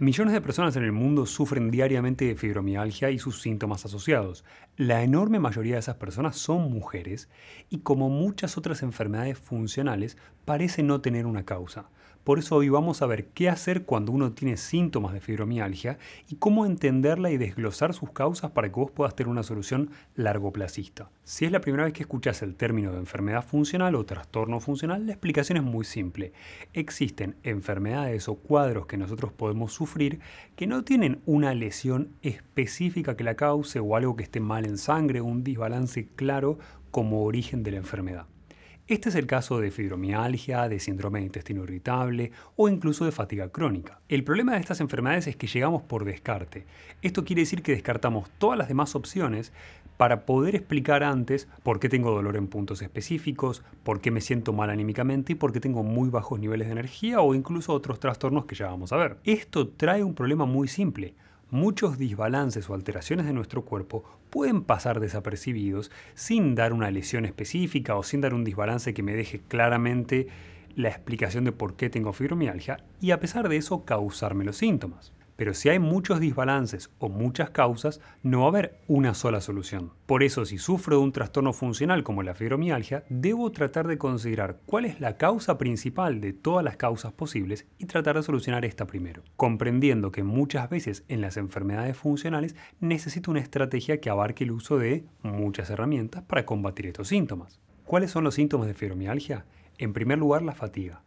Millones de personas en el mundo sufren diariamente de fibromialgia y sus síntomas asociados. La enorme mayoría de esas personas son mujeres y como muchas otras enfermedades funcionales parece no tener una causa. Por eso hoy vamos a ver qué hacer cuando uno tiene síntomas de fibromialgia y cómo entenderla y desglosar sus causas para que vos puedas tener una solución largoplacista. Si es la primera vez que escuchás el término de enfermedad funcional o trastorno funcional, la explicación es muy simple. Existen enfermedades o cuadros que nosotros podemos sufrir que no tienen una lesión específica que la cause o algo que esté mal en sangre, un desbalance claro como origen de la enfermedad. Este es el caso de fibromialgia, de síndrome de intestino irritable o incluso de fatiga crónica. El problema de estas enfermedades es que llegamos por descarte. Esto quiere decir que descartamos todas las demás opciones para poder explicar antes por qué tengo dolor en puntos específicos, por qué me siento mal anímicamente y por qué tengo muy bajos niveles de energía o incluso otros trastornos que ya vamos a ver. Esto trae un problema muy simple muchos disbalances o alteraciones de nuestro cuerpo pueden pasar desapercibidos sin dar una lesión específica o sin dar un desbalance que me deje claramente la explicación de por qué tengo fibromialgia y a pesar de eso causarme los síntomas. Pero si hay muchos desbalances o muchas causas, no va a haber una sola solución. Por eso, si sufro de un trastorno funcional como la fibromialgia, debo tratar de considerar cuál es la causa principal de todas las causas posibles y tratar de solucionar esta primero, comprendiendo que muchas veces en las enfermedades funcionales necesito una estrategia que abarque el uso de muchas herramientas para combatir estos síntomas. ¿Cuáles son los síntomas de fibromialgia? En primer lugar, la fatiga.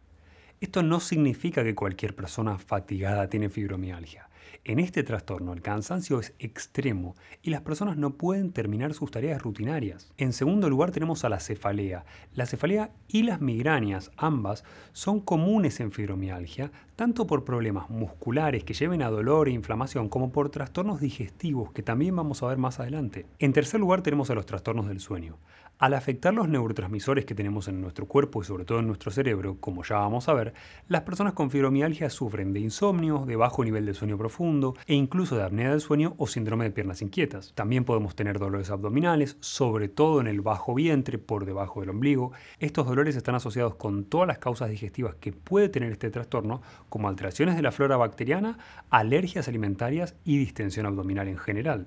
Esto no significa que cualquier persona fatigada tiene fibromialgia. En este trastorno el cansancio es extremo y las personas no pueden terminar sus tareas rutinarias. En segundo lugar tenemos a la cefalea. La cefalea y las migrañas, ambas, son comunes en fibromialgia, tanto por problemas musculares que lleven a dolor e inflamación como por trastornos digestivos que también vamos a ver más adelante. En tercer lugar tenemos a los trastornos del sueño. Al afectar los neurotransmisores que tenemos en nuestro cuerpo y sobre todo en nuestro cerebro, como ya vamos a ver, las personas con fibromialgia sufren de insomnio, de bajo nivel de sueño profundo e incluso de apnea del sueño o síndrome de piernas inquietas. También podemos tener dolores abdominales, sobre todo en el bajo vientre, por debajo del ombligo. Estos dolores están asociados con todas las causas digestivas que puede tener este trastorno, como alteraciones de la flora bacteriana, alergias alimentarias y distensión abdominal en general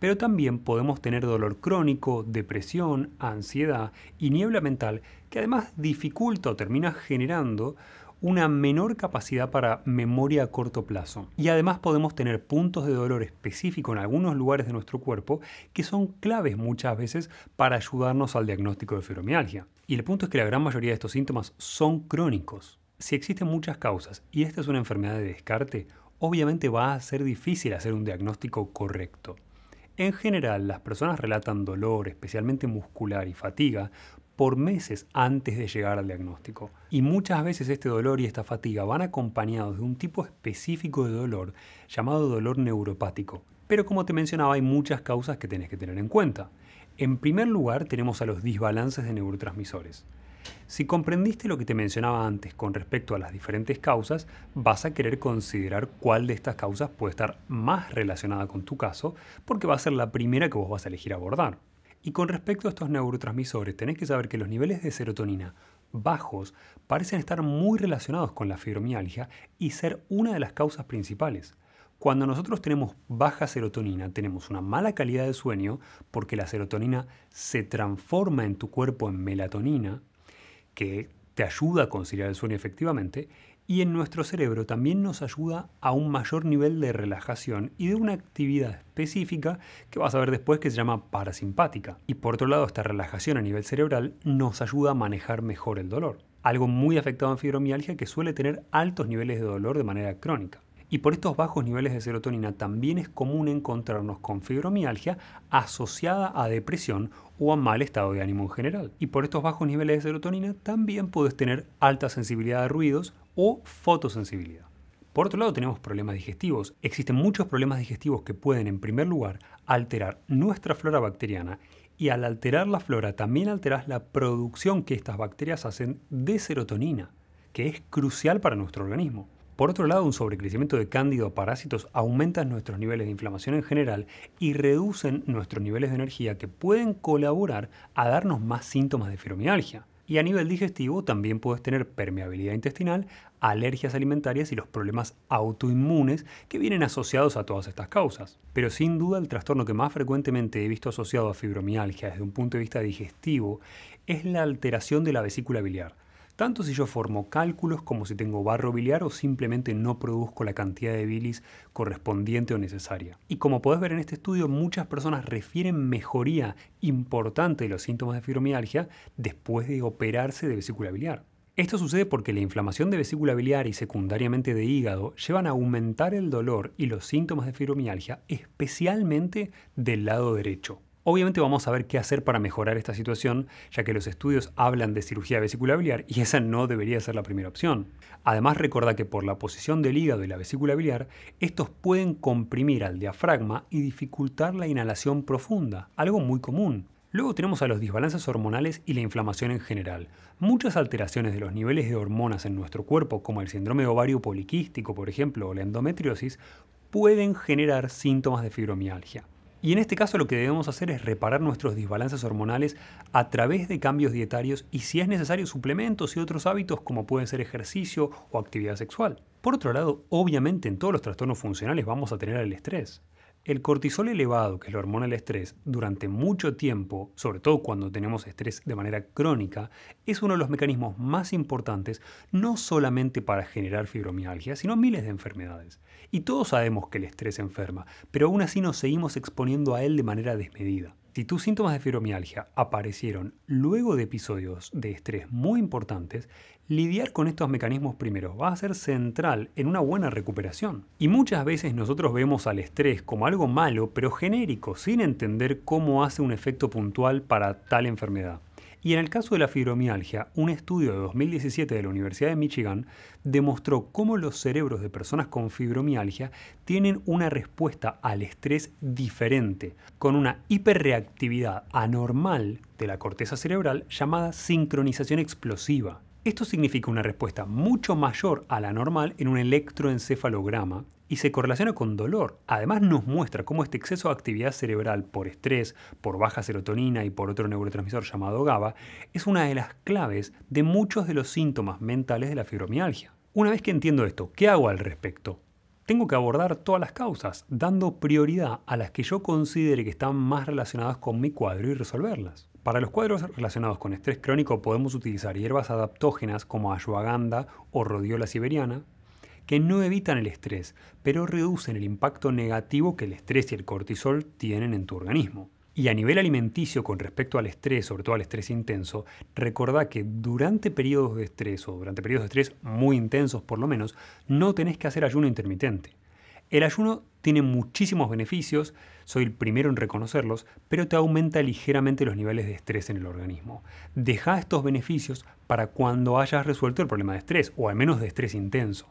pero también podemos tener dolor crónico, depresión, ansiedad y niebla mental que además dificulta o termina generando una menor capacidad para memoria a corto plazo. Y además podemos tener puntos de dolor específico en algunos lugares de nuestro cuerpo que son claves muchas veces para ayudarnos al diagnóstico de fibromialgia. Y el punto es que la gran mayoría de estos síntomas son crónicos. Si existen muchas causas y esta es una enfermedad de descarte, obviamente va a ser difícil hacer un diagnóstico correcto. En general, las personas relatan dolor, especialmente muscular y fatiga, por meses antes de llegar al diagnóstico. Y muchas veces este dolor y esta fatiga van acompañados de un tipo específico de dolor llamado dolor neuropático. Pero como te mencionaba, hay muchas causas que tenés que tener en cuenta. En primer lugar, tenemos a los disbalances de neurotransmisores. Si comprendiste lo que te mencionaba antes con respecto a las diferentes causas, vas a querer considerar cuál de estas causas puede estar más relacionada con tu caso, porque va a ser la primera que vos vas a elegir abordar. Y con respecto a estos neurotransmisores, tenés que saber que los niveles de serotonina bajos parecen estar muy relacionados con la fibromialgia y ser una de las causas principales. Cuando nosotros tenemos baja serotonina, tenemos una mala calidad de sueño porque la serotonina se transforma en tu cuerpo en melatonina que te ayuda a conciliar el sueño efectivamente, y en nuestro cerebro también nos ayuda a un mayor nivel de relajación y de una actividad específica que vas a ver después que se llama parasimpática. Y por otro lado, esta relajación a nivel cerebral nos ayuda a manejar mejor el dolor, algo muy afectado en fibromialgia que suele tener altos niveles de dolor de manera crónica. Y por estos bajos niveles de serotonina también es común encontrarnos con fibromialgia asociada a depresión o a mal estado de ánimo en general. Y por estos bajos niveles de serotonina también puedes tener alta sensibilidad a ruidos o fotosensibilidad. Por otro lado, tenemos problemas digestivos. Existen muchos problemas digestivos que pueden, en primer lugar, alterar nuestra flora bacteriana y al alterar la flora también alteras la producción que estas bacterias hacen de serotonina, que es crucial para nuestro organismo. Por otro lado, un sobrecrecimiento de cándido a parásitos aumenta nuestros niveles de inflamación en general y reducen nuestros niveles de energía que pueden colaborar a darnos más síntomas de fibromialgia. Y a nivel digestivo también puedes tener permeabilidad intestinal, alergias alimentarias y los problemas autoinmunes que vienen asociados a todas estas causas. Pero sin duda el trastorno que más frecuentemente he visto asociado a fibromialgia desde un punto de vista digestivo es la alteración de la vesícula biliar tanto si yo formo cálculos como si tengo barro biliar o simplemente no produzco la cantidad de bilis correspondiente o necesaria. Y como podés ver en este estudio, muchas personas refieren mejoría importante de los síntomas de fibromialgia después de operarse de vesícula biliar. Esto sucede porque la inflamación de vesícula biliar y secundariamente de hígado llevan a aumentar el dolor y los síntomas de fibromialgia, especialmente del lado derecho. Obviamente vamos a ver qué hacer para mejorar esta situación, ya que los estudios hablan de cirugía vesícula biliar y esa no debería ser la primera opción. Además, recuerda que por la posición del hígado y la vesícula biliar, estos pueden comprimir al diafragma y dificultar la inhalación profunda, algo muy común. Luego tenemos a los desbalances hormonales y la inflamación en general. Muchas alteraciones de los niveles de hormonas en nuestro cuerpo, como el síndrome ovario poliquístico, por ejemplo, o la endometriosis, pueden generar síntomas de fibromialgia. Y en este caso lo que debemos hacer es reparar nuestros desbalances hormonales a través de cambios dietarios y si es necesario suplementos y otros hábitos como pueden ser ejercicio o actividad sexual. Por otro lado, obviamente en todos los trastornos funcionales vamos a tener el estrés. El cortisol elevado, que es la hormona del estrés, durante mucho tiempo, sobre todo cuando tenemos estrés de manera crónica, es uno de los mecanismos más importantes no solamente para generar fibromialgia, sino miles de enfermedades. Y todos sabemos que el estrés enferma, pero aún así nos seguimos exponiendo a él de manera desmedida. Si tus síntomas de fibromialgia aparecieron luego de episodios de estrés muy importantes, lidiar con estos mecanismos primero va a ser central en una buena recuperación. Y muchas veces nosotros vemos al estrés como algo malo, pero genérico, sin entender cómo hace un efecto puntual para tal enfermedad. Y en el caso de la fibromialgia, un estudio de 2017 de la Universidad de Michigan demostró cómo los cerebros de personas con fibromialgia tienen una respuesta al estrés diferente, con una hiperreactividad anormal de la corteza cerebral llamada sincronización explosiva. Esto significa una respuesta mucho mayor a la normal en un electroencefalograma y se correlaciona con dolor. Además nos muestra cómo este exceso de actividad cerebral por estrés, por baja serotonina y por otro neurotransmisor llamado GABA es una de las claves de muchos de los síntomas mentales de la fibromialgia. Una vez que entiendo esto, ¿qué hago al respecto? Tengo que abordar todas las causas, dando prioridad a las que yo considere que están más relacionadas con mi cuadro y resolverlas. Para los cuadros relacionados con estrés crónico podemos utilizar hierbas adaptógenas como Ayuaganda o rodiola siberiana, que no evitan el estrés, pero reducen el impacto negativo que el estrés y el cortisol tienen en tu organismo. Y a nivel alimenticio con respecto al estrés, sobre todo al estrés intenso, recordá que durante periodos de estrés o durante periodos de estrés muy intensos por lo menos, no tenés que hacer ayuno intermitente. El ayuno tiene muchísimos beneficios, soy el primero en reconocerlos, pero te aumenta ligeramente los niveles de estrés en el organismo. Deja estos beneficios para cuando hayas resuelto el problema de estrés, o al menos de estrés intenso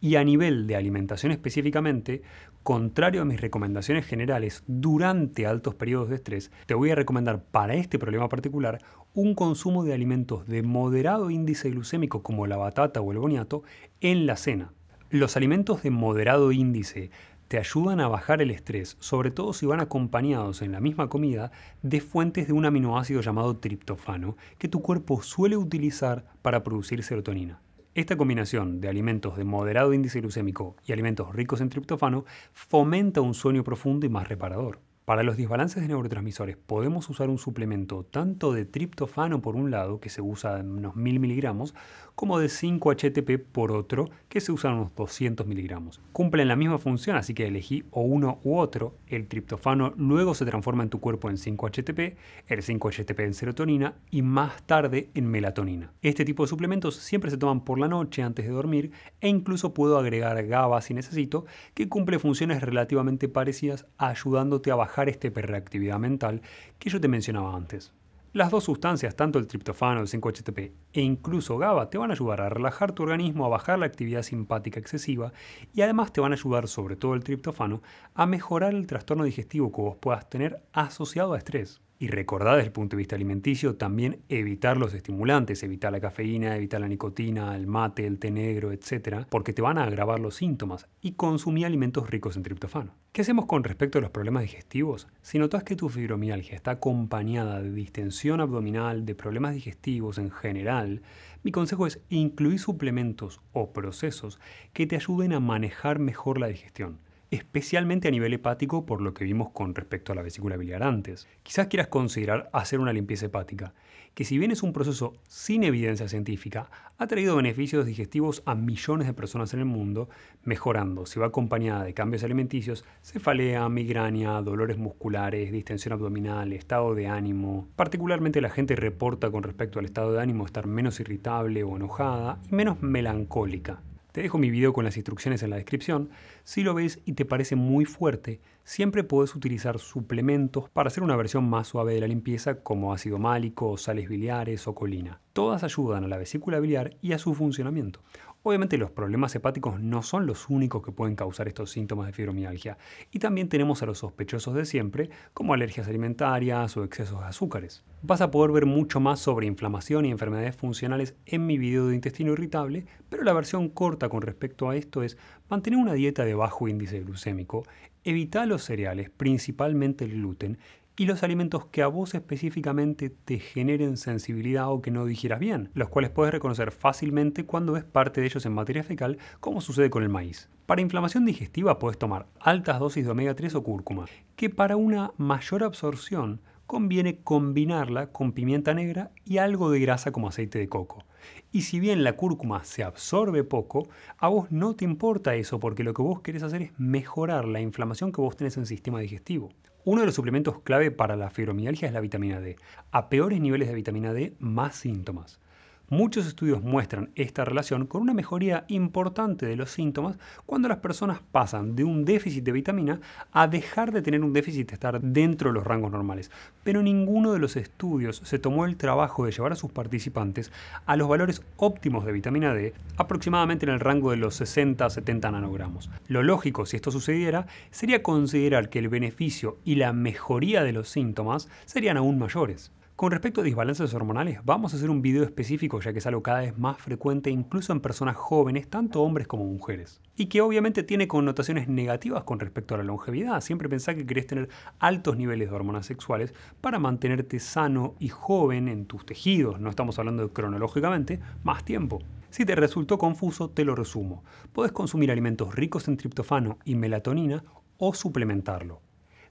y a nivel de alimentación específicamente, contrario a mis recomendaciones generales durante altos periodos de estrés, te voy a recomendar para este problema particular un consumo de alimentos de moderado índice glucémico como la batata o el boniato en la cena. Los alimentos de moderado índice te ayudan a bajar el estrés, sobre todo si van acompañados en la misma comida de fuentes de un aminoácido llamado triptofano que tu cuerpo suele utilizar para producir serotonina. Esta combinación de alimentos de moderado índice glucémico y alimentos ricos en triptófano fomenta un sueño profundo y más reparador. Para los desbalances de neurotransmisores podemos usar un suplemento tanto de triptofano por un lado, que se usa en unos 1000 miligramos, como de 5-HTP por otro, que se usa en unos 200 miligramos. Cumplen la misma función, así que elegí o uno u otro. El triptofano luego se transforma en tu cuerpo en 5-HTP, el 5-HTP en serotonina y más tarde en melatonina. Este tipo de suplementos siempre se toman por la noche antes de dormir e incluso puedo agregar GABA si necesito, que cumple funciones relativamente parecidas ayudándote a bajar este esta hiperreactividad mental que yo te mencionaba antes. Las dos sustancias, tanto el triptofano, el 5-HTP e incluso GABA, te van a ayudar a relajar tu organismo, a bajar la actividad simpática excesiva y además te van a ayudar, sobre todo el triptofano, a mejorar el trastorno digestivo que vos puedas tener asociado a estrés y recordar desde el punto de vista alimenticio, también evitar los estimulantes, evitar la cafeína, evitar la nicotina, el mate, el té negro, etc., porque te van a agravar los síntomas y consumir alimentos ricos en triptofano. ¿Qué hacemos con respecto a los problemas digestivos? Si notas que tu fibromialgia está acompañada de distensión abdominal, de problemas digestivos en general, mi consejo es incluir suplementos o procesos que te ayuden a manejar mejor la digestión especialmente a nivel hepático por lo que vimos con respecto a la vesícula biliar antes. Quizás quieras considerar hacer una limpieza hepática, que si bien es un proceso sin evidencia científica, ha traído beneficios digestivos a millones de personas en el mundo, mejorando si va acompañada de cambios alimenticios, cefalea, migraña, dolores musculares, distensión abdominal, estado de ánimo. Particularmente la gente reporta con respecto al estado de ánimo estar menos irritable o enojada y menos melancólica. Te dejo mi video con las instrucciones en la descripción. Si lo ves y te parece muy fuerte, siempre puedes utilizar suplementos para hacer una versión más suave de la limpieza como ácido málico, sales biliares o colina. Todas ayudan a la vesícula biliar y a su funcionamiento. Obviamente los problemas hepáticos no son los únicos que pueden causar estos síntomas de fibromialgia, y también tenemos a los sospechosos de siempre, como alergias alimentarias o excesos de azúcares. Vas a poder ver mucho más sobre inflamación y enfermedades funcionales en mi video de intestino irritable, pero la versión corta con respecto a esto es mantener una dieta de bajo índice glucémico, evitar los cereales, principalmente el gluten, y los alimentos que a vos específicamente te generen sensibilidad o que no digieras bien, los cuales puedes reconocer fácilmente cuando ves parte de ellos en materia fecal, como sucede con el maíz. Para inflamación digestiva puedes tomar altas dosis de omega 3 o cúrcuma, que para una mayor absorción conviene combinarla con pimienta negra y algo de grasa como aceite de coco. Y si bien la cúrcuma se absorbe poco, a vos no te importa eso porque lo que vos querés hacer es mejorar la inflamación que vos tenés en el sistema digestivo. Uno de los suplementos clave para la fibromialgia es la vitamina D. A peores niveles de vitamina D, más síntomas. Muchos estudios muestran esta relación con una mejoría importante de los síntomas cuando las personas pasan de un déficit de vitamina a dejar de tener un déficit de estar dentro de los rangos normales. Pero ninguno de los estudios se tomó el trabajo de llevar a sus participantes a los valores óptimos de vitamina D, aproximadamente en el rango de los 60-70 nanogramos. Lo lógico, si esto sucediera, sería considerar que el beneficio y la mejoría de los síntomas serían aún mayores. Con respecto a desbalances hormonales, vamos a hacer un video específico ya que es algo cada vez más frecuente incluso en personas jóvenes, tanto hombres como mujeres. Y que obviamente tiene connotaciones negativas con respecto a la longevidad. Siempre pensá que querés tener altos niveles de hormonas sexuales para mantenerte sano y joven en tus tejidos, no estamos hablando cronológicamente, más tiempo. Si te resultó confuso, te lo resumo. Podés consumir alimentos ricos en triptófano y melatonina o suplementarlo.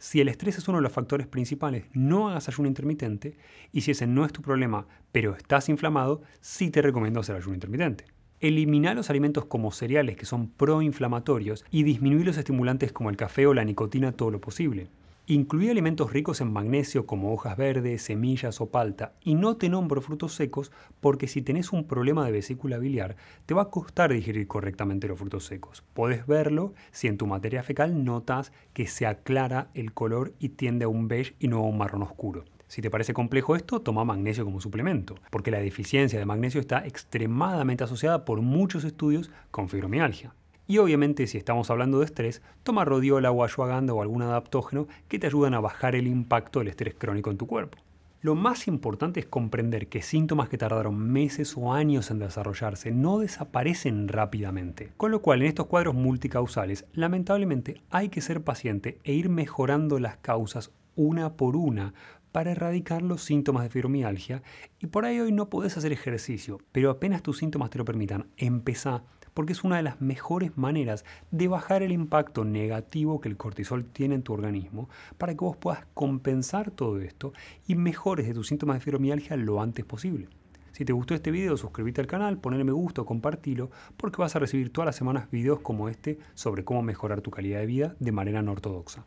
Si el estrés es uno de los factores principales, no hagas ayuno intermitente. Y si ese no es tu problema, pero estás inflamado, sí te recomiendo hacer ayuno intermitente. Eliminar los alimentos como cereales que son proinflamatorios y disminuir los estimulantes como el café o la nicotina todo lo posible. Incluye alimentos ricos en magnesio como hojas verdes, semillas o palta, y no te nombro frutos secos porque si tenés un problema de vesícula biliar, te va a costar digerir correctamente los frutos secos. Podés verlo si en tu materia fecal notas que se aclara el color y tiende a un beige y no a un marrón oscuro. Si te parece complejo esto, toma magnesio como suplemento, porque la deficiencia de magnesio está extremadamente asociada por muchos estudios con fibromialgia. Y obviamente si estamos hablando de estrés, toma rodiola o ashwagandha o algún adaptógeno que te ayudan a bajar el impacto del estrés crónico en tu cuerpo. Lo más importante es comprender que síntomas que tardaron meses o años en desarrollarse no desaparecen rápidamente. Con lo cual, en estos cuadros multicausales, lamentablemente hay que ser paciente e ir mejorando las causas una por una para erradicar los síntomas de fibromialgia. Y por ahí hoy no podés hacer ejercicio, pero apenas tus síntomas te lo permitan, empezá porque es una de las mejores maneras de bajar el impacto negativo que el cortisol tiene en tu organismo para que vos puedas compensar todo esto y mejores de tus síntomas de fibromialgia lo antes posible. Si te gustó este video, suscríbete al canal, ponle me gusta compartilo, porque vas a recibir todas las semanas videos como este sobre cómo mejorar tu calidad de vida de manera no ortodoxa.